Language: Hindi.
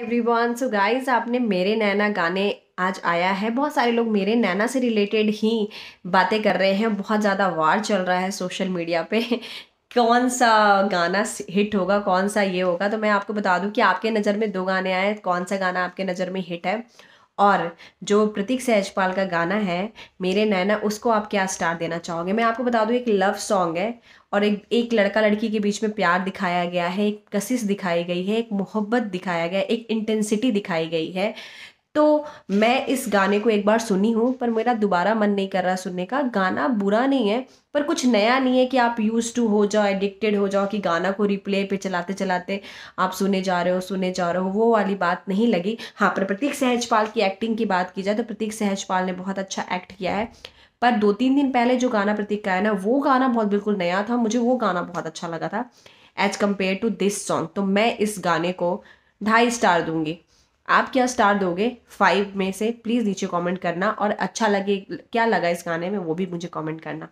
एवरीवन सो गाइस आपने मेरे नैना गाने आज आया है बहुत सारे लोग मेरे नैना से रिलेटेड ही बातें कर रहे हैं बहुत ज़्यादा वार चल रहा है सोशल मीडिया पे कौन सा गाना हिट होगा कौन सा ये होगा तो मैं आपको बता दूं कि आपके नज़र में दो गाने आए कौन सा गाना आपके नज़र में हिट है और जो प्रतीक सहजपाल का गाना है मेरे नैना उसको आप क्या स्टार देना चाहोगे मैं आपको बता दूँ एक लव सॉन्ग है और एक एक लड़का लड़की के बीच में प्यार दिखाया गया है एक कशिश दिखाई गई है एक मोहब्बत दिखाया गया है एक इंटेंसिटी दिखाई गई है तो मैं इस गाने को एक बार सुनी हूँ पर मेरा दोबारा मन नहीं कर रहा सुनने का गाना बुरा नहीं है पर कुछ नया नहीं है कि आप यूज़ टू हो जाओ एडिक्टेड हो जाओ कि गाना को रिप्ले पे चलाते चलाते आप सुने जा रहे हो सुने जा रहे हो वो वाली बात नहीं लगी हाँ पर प्रतीक सहजपाल की एक्टिंग की बात की जाए तो प्रतीक सहजपाल ने बहुत अच्छा एक्ट किया है पर दो तीन दिन पहले जो गाना प्रतीक का है ना वो गाना बहुत बिल्कुल नया था मुझे वो गाना बहुत अच्छा लगा था as compared to this song तो मैं इस गाने को ढाई स्टार दूंगी आप क्या स्टार दोगे फाइव में से प्लीज़ नीचे कमेंट करना और अच्छा लगे क्या लगा इस गाने में वो भी मुझे कमेंट करना